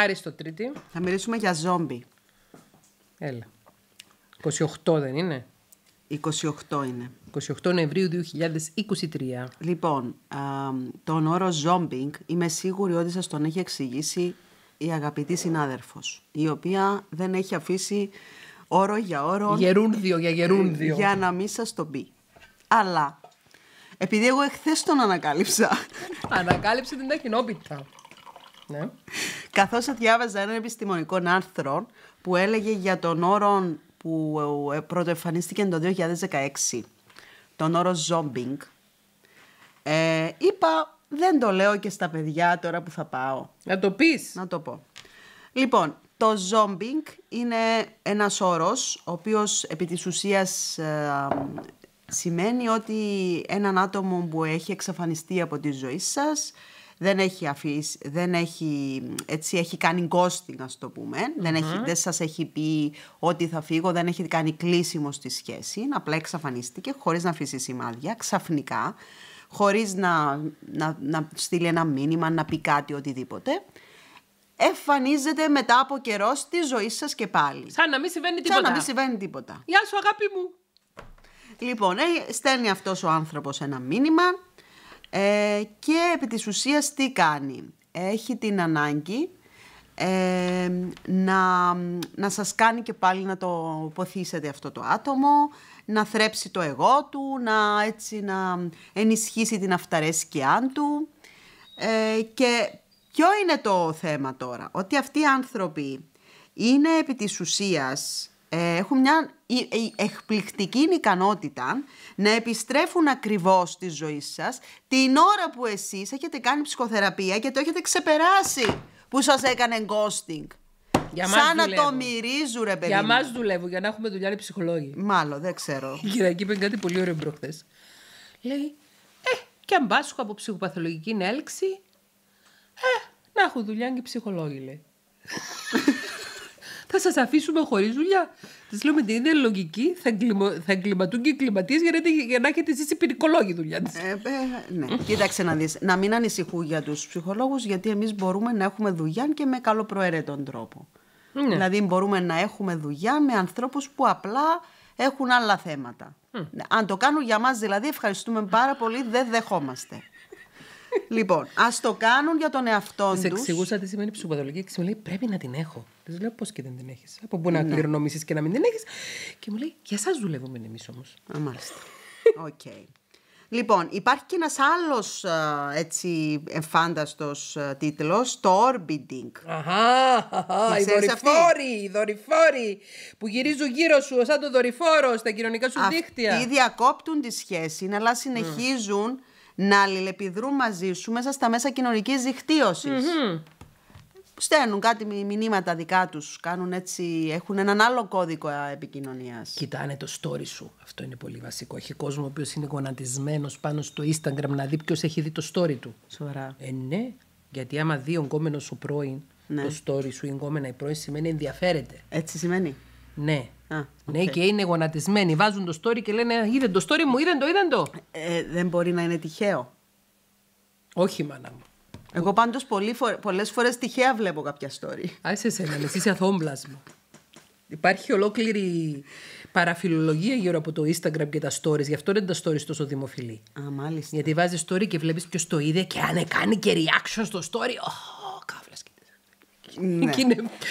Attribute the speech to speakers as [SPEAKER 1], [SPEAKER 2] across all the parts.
[SPEAKER 1] Άριστο τρίτη. Θα μιλήσουμε για ζόμπι. Έλα.
[SPEAKER 2] 28 δεν είναι. 28 είναι. 28 Νευρίου 2023. Λοιπόν, τον όρο ζόμπινγκ είμαι σίγουρη ότι σας τον έχει εξηγήσει η αγαπητή συνάδελφος, η οποία δεν έχει αφήσει όρο για όρο... γερούνδιο για ε, γερούνδιο Για να μην σας τον πει. Αλλά, επειδή εγώ εχθές τον ανακάλυψα... Ανακάλυψε την ταχυνόπιτα. Ναι. Καθώς διάβαζα έναν επιστημονικό άρθρο που έλεγε για τον όρο που ε, πρωτοεμφανίστηκε το 2016, τον όρο zombing, ε, είπα δεν το λέω και στα παιδιά τώρα που θα πάω. Να το πεις. Να το πω. Λοιπόν, το zombing είναι ένας όρος ο οποίος επί της ουσίας ε, σημαίνει ότι έναν άτομο που έχει εξαφανιστεί από τη ζωή σας δεν έχει αφήσει, δεν έχει, έτσι έχει κάνει ghosting ας το πουμε δεν, έχει, δεν σας έχει πει ότι θα φύγω, δεν έχει κάνει κλείσιμο στη σχέση, απλά εξαφανίστηκε χωρίς να αφήσει σημάδια, ξαφνικά, χωρίς να, να, να στείλει ένα μήνυμα, να πει κάτι, οτιδήποτε εμφανίζεται μετά από καιρό στη ζωή σας και πάλι. Σαν να μην συμβαίνει τίποτα. Σαν να μην συμβαίνει τίποτα. Γεια σου, αγάπη μου. Λοιπόν, ε, στέλνει αυτός ο άνθρωπος ένα μήνυμα. Ε, και επί της ουσίας τι κάνει. Έχει την ανάγκη ε, να, να σας κάνει και πάλι να το ποθήσετε αυτό το άτομο, να θρέψει το εγώ του, να, έτσι, να ενισχύσει την αυταρέσκειά του. Ε, και ποιο είναι το θέμα τώρα, ότι αυτοί οι άνθρωποι είναι επί της ουσίας έχουν μια εκπληκτική ικανότητα να επιστρέφουν ακριβώς στη ζωή σας την ώρα που εσείς έχετε κάνει ψυχοθεραπεία και το έχετε ξεπεράσει που σας έκανε γκόστινγκ Για Σαν να το μυρίζουν, ρε παιδί. Για μας
[SPEAKER 1] δουλεύουν, για να έχουμε δουλειά οι ψυχολόγοι. Μάλλον, δεν ξέρω. Η κυριακή είπε κάτι πολύ ωραίο προχθές. Λέει, Ε, και αν πάσχω από ψυχοπαθολογική έλξη, Ε, να έχω δουλειά και ψυχολόγοι, λέει. θα σας αφήσουμε χωρίς δουλειά. Τη λέω με την λογική, θα, εγκληματούν και οι εγκληματίες για, να... έχετε ζήσει πυρικολόγη δουλειά της. Ε,
[SPEAKER 2] ε, ναι, κοίταξε να δεις. Να μην ανησυχούν για τους ψυχολόγους, γιατί εμείς μπορούμε να έχουμε δουλειά και με καλοπροαίρετον τρόπο. Ναι. Δηλαδή, μπορούμε να έχουμε δουλειά με ανθρώπους που απλά έχουν άλλα θέματα. Ναι. Αν το κάνουν για μας, δηλαδή, ευχαριστούμε πάρα πολύ, δεν δεχόμαστε λοιπόν, ας το κάνουν για τον εαυτό του. Σε εξηγούσα τι σημαίνει ψυχοπαθολογική και
[SPEAKER 1] μου λέει πρέπει να την έχω. Της λέω πώς και δεν την έχεις. Από πού να ναι. κληρονομήσεις και να μην την έχεις. Και μου λέει
[SPEAKER 2] για εσά δουλεύουμε εμείς όμως. Μάλιστα. Οκ. Λοιπόν, υπάρχει και ένας άλλος έτσι εμφάνταστος τίτλος, το Orbiting. Αχα, οι δορυφόροι, οι δορυφόροι που γυρίζουν γύρω σου σαν το δορυφόρο στα κοινωνικά σου δίχτυα. δίκτυα. Αυτοί διακόπτουν τη σχέση, αλλά συνεχίζουν να αλληλεπιδρούν μαζί σου μέσα στα μέσα κοινωνικής δικτύωσης. Mm-hmm. Στέλνουν κάτι μηνύματα δικά τους. Κάνουν έτσι, έχουν έναν άλλο κώδικο επικοινωνίας. Κοιτάνε
[SPEAKER 1] το story σου. Αυτό είναι πολύ βασικό. Έχει κόσμο ο οποίος είναι γονατισμένος πάνω στο Instagram να δει ποιος έχει δει το story του. Σοβαρά. Ε, ναι, γιατί άμα δει ο γκόμενο σου πρώην, ναι. το story σου, η γκόμενα η πρώην σημαίνει ενδιαφέρεται. Έτσι σημαίνει. Ναι. Ναι, και είναι γονατισμένοι. Βάζουν το story και λένε: Είδε το story μου, είδεν το, είδαν το. Ε, δεν μπορεί να είναι τυχαίο. Όχι, μάνα μου. Εγώ πάντως πολλές φορές τυχαία βλέπω κάποια story. Α είσαι εσύ είσαι αθόμπλασμα. Υπάρχει ολόκληρη παραφιλολογία γύρω από το Instagram και τα stories. Γι' αυτό δεν τα stories τόσο δημοφιλή. Α, μάλιστα. Γιατί βάζεις story και βλέπεις ποιος το είδε και αν κάνει και reaction στο story. Oh. Ναι.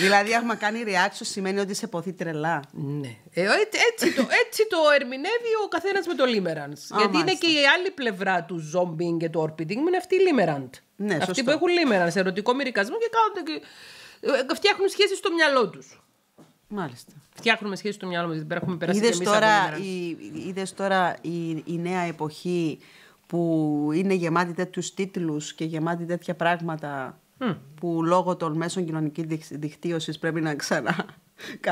[SPEAKER 2] δηλαδή, έχουμε κάνει reaction σημαίνει ότι
[SPEAKER 1] σε ποθεί τρελά. Ναι. Ε, έτσι, το, έτσι το ερμηνεύει ο καθένας με το λίμεραντ γιατί μάλιστα. είναι και η άλλη πλευρά του ζόμπινγκ και του orbiting είναι αυτή η λίμεραντ Ναι, αυτοί σωστό. που έχουν σε ερωτικό μυρικασμό και, και ε, φτιάχνουν σχέσεις στο μυαλό τους. Μάλιστα. Φτιάχνουμε σχέσεις στο μυαλό μας, δεν έχουμε περάσει είδες και
[SPEAKER 2] τώρα, η, η, η νέα εποχή που είναι γεμάτη τέτοιους τίτλους και γεμάτη τέτοια πράγματα Mm. που λόγω των μέσων κοινωνικής δικτύωσης πρέπει να ξανά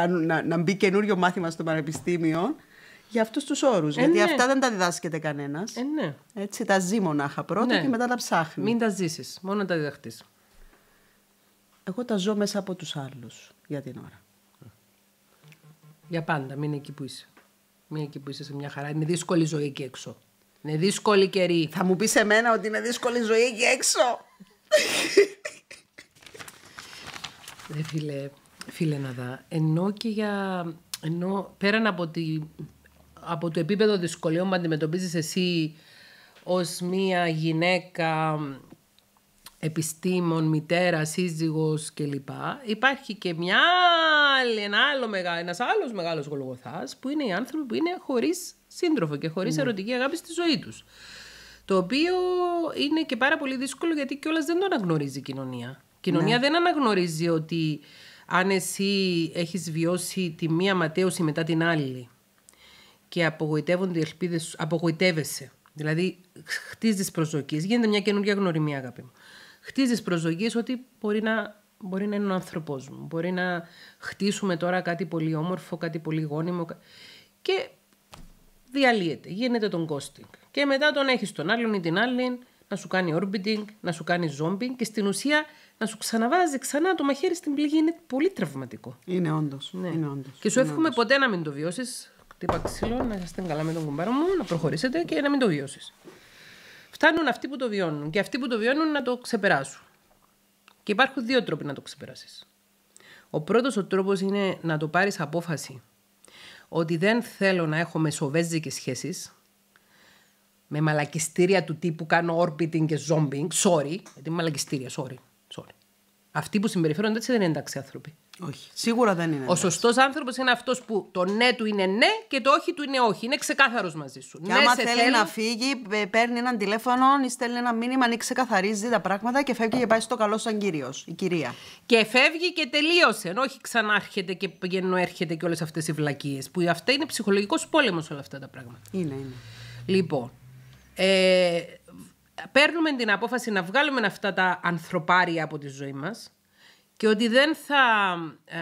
[SPEAKER 2] να, να μπει καινούριο μάθημα στο πανεπιστήμιο για αυτούς τους όρους. Ε, γιατί ναι. αυτά δεν τα διδάσκεται κανένας. Ε, ναι. Έτσι, τα ζει μονάχα πρώτα ναι. και μετά τα ψάχνει. Μην τα ζήσεις, μόνο τα διδαχτείς. Εγώ τα ζω
[SPEAKER 1] μέσα από τους άλλους για την ώρα. Για πάντα, μην εκεί που είσαι. Μην εκεί που είσαι σε μια χαρά. Είναι δύσκολη ζωή εκεί έξω. Είναι δύσκολη καιρή. Θα μου πεις εμένα
[SPEAKER 2] ότι είναι δύσκολη ζωή εκεί έξω.
[SPEAKER 1] Ρε φίλε, φίλε να Ενώ και για... Ενώ πέραν από, τη, από το επίπεδο δυσκολιών που αντιμετωπίζεις εσύ ως μία γυναίκα επιστήμων, μητέρα, σύζυγος κλπ. Υπάρχει και μια άλλη, ένα άλλο μεγά, ένας άλλος μεγάλος γολγοθάς που είναι οι άνθρωποι που είναι χωρίς σύντροφο και χωρίς ναι. ερωτική αγάπη στη ζωή τους. Το οποίο είναι και πάρα πολύ δύσκολο γιατί κιόλας δεν το αναγνωρίζει η κοινωνία κοινωνία ναι. δεν αναγνωρίζει ότι αν εσύ έχεις βιώσει τη μία ματέωση μετά την άλλη και απογοητεύονται οι ελπίδες σου, απογοητεύεσαι. Δηλαδή, χτίζεις προσδοκίες. Γίνεται μια καινούργια γνωριμία, αγάπη μου. Χτίζεις προσδοκίες ότι μπορεί να, μπορεί να είναι ο άνθρωπός μου. Μπορεί να χτίσουμε τώρα κάτι πολύ όμορφο, κάτι πολύ γόνιμο. Και διαλύεται. Γίνεται τον κόστινγκ. Και μετά τον έχεις τον άλλον ή την άλλη να σου κάνει orbiting, να σου κάνει zombie και στην ουσία να σου ξαναβάζει ξανά το μαχαίρι στην πληγή. Είναι πολύ τραυματικό. Είναι όντως. Ναι. Είναι όντως. Και σου εύχομαι όντως. ποτέ να μην το βιώσεις. Τι ξύλο, να είστε καλά με τον κουμπάρο μου, να προχωρήσετε και να μην το βιώσεις. Φτάνουν αυτοί που το βιώνουν και αυτοί που το βιώνουν να το ξεπεράσουν. Και υπάρχουν δύο τρόποι να το ξεπεράσεις. Ο πρώτος τρόπος είναι να το πάρεις απόφαση ότι δεν θέλω να έχω μεσοβέζικες σχέσεις, με μαλακιστήρια του τύπου κάνω orbiting και zombing, sorry, γιατί μαλακιστήρια, sorry, sorry. Αυτοί που συμπεριφέρονται έτσι δεν είναι εντάξει άνθρωποι. Όχι. Σίγουρα δεν είναι. Ο σωστός άνθρωπος είναι
[SPEAKER 2] αυτός που το ναι του
[SPEAKER 1] είναι ναι και το όχι του είναι όχι. Είναι ξεκάθαρος μαζί σου. Και ναι, άμα θέλει, θέλει, να
[SPEAKER 2] φύγει, παίρνει έναν τηλέφωνο ή στέλνει ένα μήνυμα, αν ξεκαθαρίζει τα πράγματα και φεύγει και πάει στο καλό σαν κύριος, η κυρία. Και φεύγει
[SPEAKER 1] και τελείωσε. Όχι ξανά έρχεται και πηγαίνω, έρχεται και όλες Η είναι ψυχολογικός πόλεμος όλα αυτά τα πράγματα. κυρια και φευγει και τελειωσε οχι ξαναρχεται και να ερχεται και ολε αυτε οι βλακιε που αυτα ειναι Λοιπόν, ε, παίρνουμε την απόφαση να βγάλουμε αυτά τα ανθρωπάρια από τη ζωή μας και ότι δεν θα ε,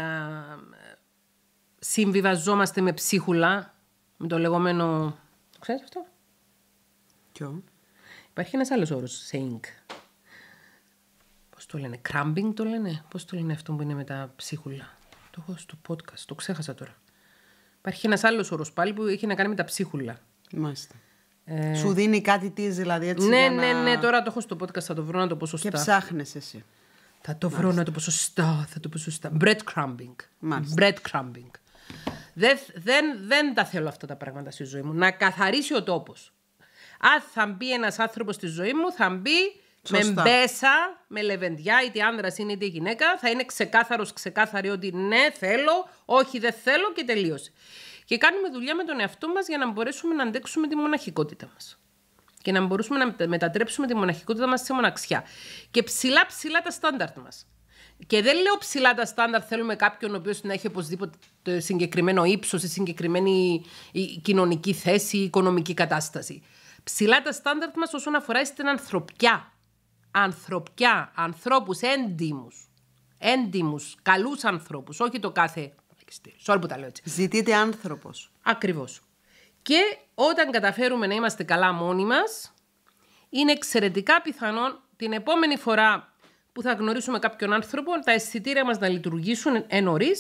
[SPEAKER 1] συμβιβαζόμαστε με ψίχουλα, με το λεγόμενο... Το ξέρεις αυτό? Ποιο? Υπάρχει ένας άλλος όρος, saying. Πώς το λένε, cramping το λένε, πώς το λένε αυτό που είναι με τα ψίχουλα. Το έχω στο podcast, το ξέχασα τώρα. Υπάρχει ένας άλλος όρος πάλι που έχει να κάνει με τα ψίχουλα. Μάλιστα. Ε, Σου δίνει κάτι της, δηλαδή έτσι. Ναι, ναι, ναι, τώρα το έχω στο podcast, θα το βρω να το πω σωστά. Και ψάχνει εσύ. Θα το βρω να το πω σωστά, θα το πω σωστά. Bread crumbing. Μάλιστα. Bread crumbing. Δεν, δεν, δεν τα θέλω αυτά τα πράγματα στη ζωή μου. Να καθαρίσει ο τόπος. Αν θα μπει ένας άνθρωπος στη ζωή μου, θα μπει με μπέσα, με λεβεντιά, είτε άνδρας είναι είτε γυναίκα, θα είναι ξεκάθαρος, ξεκάθαρη ότι ναι, θέλω, όχι, δεν θέλω και τελείωσε. Και κάνουμε δουλειά με τον εαυτό μας για να μπορέσουμε να αντέξουμε τη μοναχικότητα μας. Και να μπορούμε να μετατρέψουμε τη μοναχικότητα μας σε μοναξιά. Και ψηλά ψηλά τα στάνταρτ μας. Και δεν λέω ψηλά τα στάνταρ, θέλουμε κάποιον ο οποίος να έχει οπωσδήποτε συγκεκριμένο ύψος ή συγκεκριμένη κοινωνική θέση ή οικονομική κατάσταση. Ψηλά τα στάνταρ μας όσον αφορά στην ανθρωπιά. Ανθρωπιά, ανθρώπους έντιμους. Έντιμους, καλούς ανθρώπους, όχι το κάθε Ζητείται που τα λέω έτσι. Ζητείτε άνθρωπος. Ακριβώς. Και όταν καταφέρουμε να είμαστε καλά μόνοι μας, είναι εξαιρετικά πιθανόν την επόμενη φορά που θα γνωρίσουμε κάποιον άνθρωπο, τα αισθητήρια μας να λειτουργήσουν ενωρίς.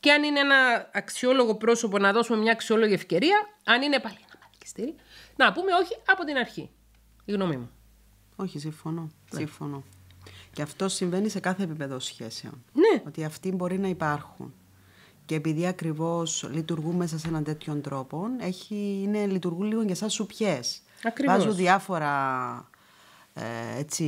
[SPEAKER 1] Και αν είναι ένα αξιόλογο πρόσωπο, να δώσουμε μια αξιόλογη ευκαιρία. Αν είναι πάλι ένα μαλικιστήρι, να πούμε όχι από την αρχή.
[SPEAKER 2] Η γνώμη μου. Όχι, συμφωνώ. Ναι. Συμφωνώ. Και αυτό συμβαίνει σε κάθε επίπεδο σχέσεων. Ναι. Ότι αυτοί μπορεί να υπάρχουν και επειδή ακριβώς λειτουργούν μέσα σε έναν τέτοιον τρόπο, έχει, είναι, λειτουργούν λίγο για σαν σουπιές. Βάζουν διάφορα ε, έτσι,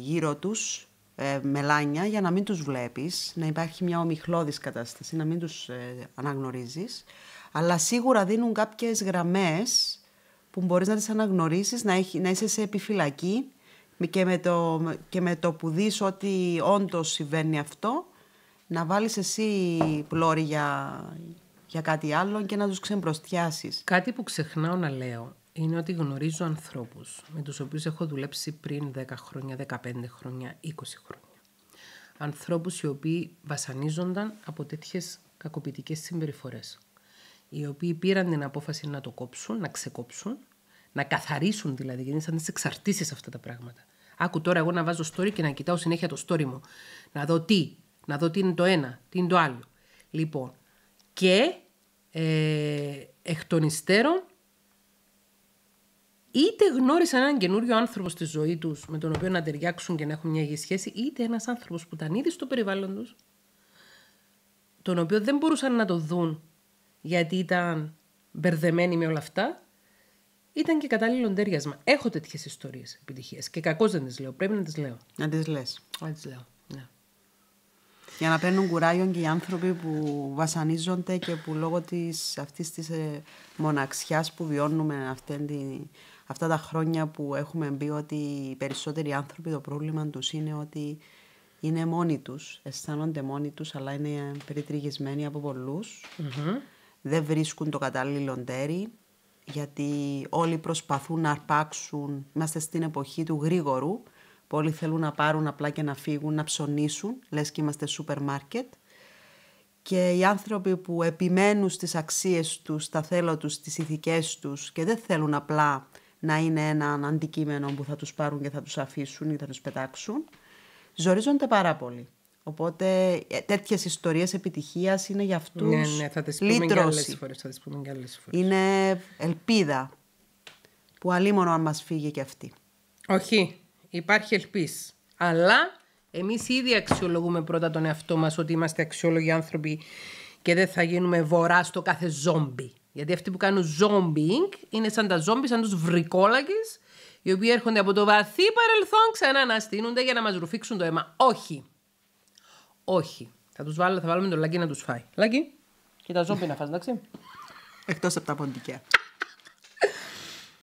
[SPEAKER 2] γύρω τους ε, μελάνια για να μην τους βλέπεις, να υπάρχει μια ομιχλώδης κατάσταση, να μην τους ε, αναγνωρίζεις. Αλλά σίγουρα δίνουν κάποιες γραμμές που μπορείς να τις αναγνωρίσεις, να, να είσαι σε επιφυλακή και με, το, και με το που δεις ότι όντως συμβαίνει αυτό, να βάλεις εσύ πλώρη για, για κάτι άλλο και να τους ξεμπροστιάσεις. Κάτι που ξεχνάω να λέω είναι ότι γνωρίζω ανθρώπους με τους οποίους έχω δουλέψει
[SPEAKER 1] πριν 10 χρόνια, 15 χρόνια, 20 χρόνια. Ανθρώπους οι οποίοι βασανίζονταν από τέτοιες κακοποιητικές συμπεριφορές. Οι οποίοι πήραν την απόφαση να το κόψουν, να ξεκόψουν, να καθαρίσουν δηλαδή, γιατί είναι σαν τις εξαρτήσεις αυτά τα πράγματα. Άκου τώρα εγώ να βάζω story και να κοιτάω συνέχεια το story μου. Να δω τι, να δω τι είναι το ένα, τι είναι το άλλο. Λοιπόν, και ε, εκ των υστέρων είτε γνώρισαν έναν καινούριο άνθρωπο στη ζωή τους με τον οποίο να ταιριάξουν και να έχουν μια υγιή σχέση, είτε ένας άνθρωπος που ήταν ήδη στο περιβάλλον τους, τον οποίο δεν μπορούσαν να το δουν γιατί ήταν μπερδεμένοι με όλα αυτά, ήταν και κατάλληλο τέριασμα. Έχω τέτοιες ιστορίες επιτυχίε
[SPEAKER 2] και κακώς δεν τις λέω. Πρέπει να τις λέω. Να τις λες. Να τις λέω. Για να παίρνουν κουράγιο και οι άνθρωποι που βασανίζονται και που λόγω της, αυτής της ε, μοναξιάς που βιώνουμε αυτή αυτά τα χρόνια που έχουμε μπει ότι οι περισσότεροι άνθρωποι το πρόβλημα τους είναι ότι είναι μόνοι τους, αισθάνονται μόνοι τους αλλά είναι περιτριγισμένοι από Δεν βρίσκουν το κατάλληλο τέρι γιατί όλοι προσπαθούν να αρπάξουν, είμαστε στην εποχή του γρήγορου Πολλοί θέλουν να πάρουν απλά και να φύγουν, να ψωνίσουν, λες και είμαστε σούπερ μάρκετ. Και οι άνθρωποι που επιμένουν στις αξίες τους, στα θέλω τους, τις ηθικές τους και δεν θέλουν απλά να είναι ένα αντικείμενο που θα τους πάρουν και θα τους αφήσουν ή θα τους πετάξουν, ζορίζονται πάρα πολύ. Οπότε ε, τέτοιες ιστορίες επιτυχίας είναι για αυτούς ναι, ναι, θα τις πούμε λύτρωση.
[SPEAKER 1] φορές, θα τις πούμε και άλλες φορές.
[SPEAKER 2] Είναι ελπίδα που αλίμονο αν μας φύγει και αυτή.
[SPEAKER 1] Όχι. Υπάρχει ελπίς. Αλλά εμείς ήδη αξιολογούμε πρώτα τον εαυτό μας ότι είμαστε αξιόλογοι άνθρωποι και δεν θα γίνουμε βορρά στο κάθε ζόμπι. Γιατί αυτοί που κάνουν ζόμπινγκ είναι σαν τα ζόμπι, σαν τους βρικόλακες, οι οποίοι έρχονται από το βαθύ παρελθόν ξανά να στείνονται για να μας ρουφήξουν το αίμα. Όχι. Όχι. Θα τους βάλω, θα βάλουμε το Λάκη να τους φάει. Λάκη, και τα ζόμπι να φας, εντάξει. Εκτός από τα ποντικιά.